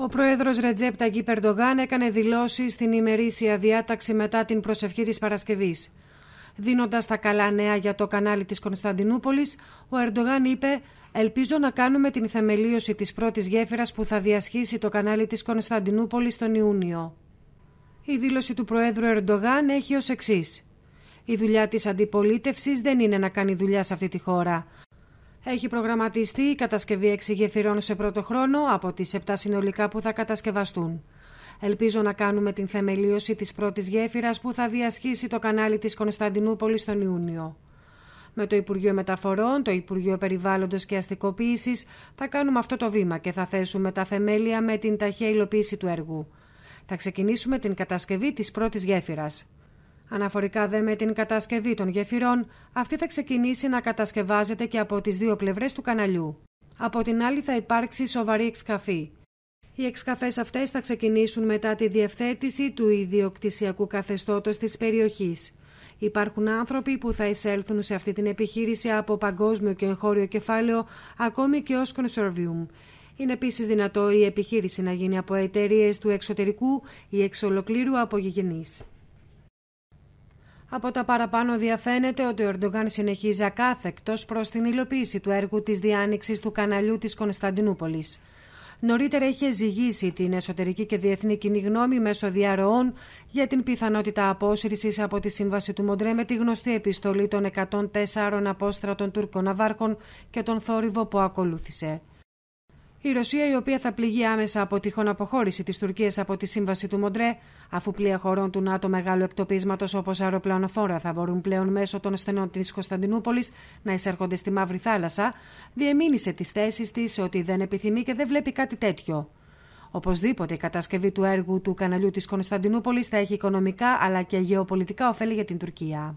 Ο πρόεδρος Ρετζέπ Ταγκί Περντογάν έκανε δηλώσεις στην ημερήσια διάταξη μετά την προσευχή της Παρασκευής. Δίνοντας τα καλά νέα για το κανάλι της Κωνσταντινούπολης, ο Ερντογάν είπε: Ελπίζω να κάνουμε την θεμελίωση της πρώτης γέφυρας που θα διασχίσει το κανάλι της Κωνσταντινούπολης τον Ιούνιο. Η δήλωση του Προέδρου Ερντογάν έχει ως εξής. Η δουλειά της αντιπολίτευσης δεν είναι να κάνει δουλειά σε αυτή τη χώρα. Έχει προγραμματιστεί η κατασκευή 6 γεφυρών σε πρώτο χρόνο από τις 7 συνολικά που θα κατασκευαστούν. Ελπίζω να κάνουμε την θεμελίωση της πρώτης γέφυρας που θα διασχίσει το κανάλι της Κωνσταντινούπολης τον Ιούνιο. Με το Υπουργείο Μεταφορών, το Υπουργείο Περιβάλλοντος και Αστικοποίησης θα κάνουμε αυτό το βήμα και θα θέσουμε τα θεμέλια με την ταχεία υλοποίηση του έργου. Θα ξεκινήσουμε την κατασκευή της πρώτης γέφυρας. Αναφορικά δε με την κατασκευή των γεφυρών, αυτή θα ξεκινήσει να κατασκευάζεται και από τις δύο πλευρές του καναλιού. Από την άλλη θα υπάρξει σοβαρή εξκαφή. Οι εξκαφές αυτές θα ξεκινήσουν μετά τη διευθέτηση του ιδιοκτησιακού καθεστώτος της περιοχής. Υπάρχουν άνθρωποι που θα εισέλθουν σε αυτή την επιχείρηση από παγκόσμιο και εγχώριο κεφάλαιο, ακόμη και ως κονσορβιούμ. Είναι επίσης δυνατό η επιχείρηση να γίνει από εταιρείες του εξωτερικού ή εξ ολοκλήρου από γηγενείς. Από τα παραπάνω διαφαίνεται ότι ο Ερντογάν συνεχίζει ακάθεκτος προς την υλοποίηση του έργου της διάνοιξης του καναλιού της Κωνσταντινούπολης. Νωρίτερα είχε ζυγίσει την εσωτερική και διεθνή κοινή γνώμη μέσω διαρροών για την πιθανότητα απόσυρσης από τη σύμβαση του Μοντρέ με τη γνωστή επιστολή των 104 απόστρατων Τούρκων Ναυάρχων και τον θόρυβο που ακολούθησε. Η Ρωσία, η οποία θα πληγεί άμεσα από τυχόν αποχώρηση της Τουρκίας από τη σύμβαση του Μοντρέ, αφού πλοία χωρών του ΝΑΤΟ μεγάλου εκτοπίσματος όπως αεροπλανοφόρα θα μπορούν πλέον μέσω των στενών της Κωνσταντινούπολης να εισέρχονται στη Μαύρη Θάλασσα, διεμήνυσε τις θέσεις της ότι δεν επιθυμεί και δεν βλέπει κάτι τέτοιο. Οπωσδήποτε η κατασκευή του έργου του καναλιού της Κωνσταντινούπολης θα έχει οικονομικά αλλά και γεωπολιτικά ωφέλη για την Τουρκία.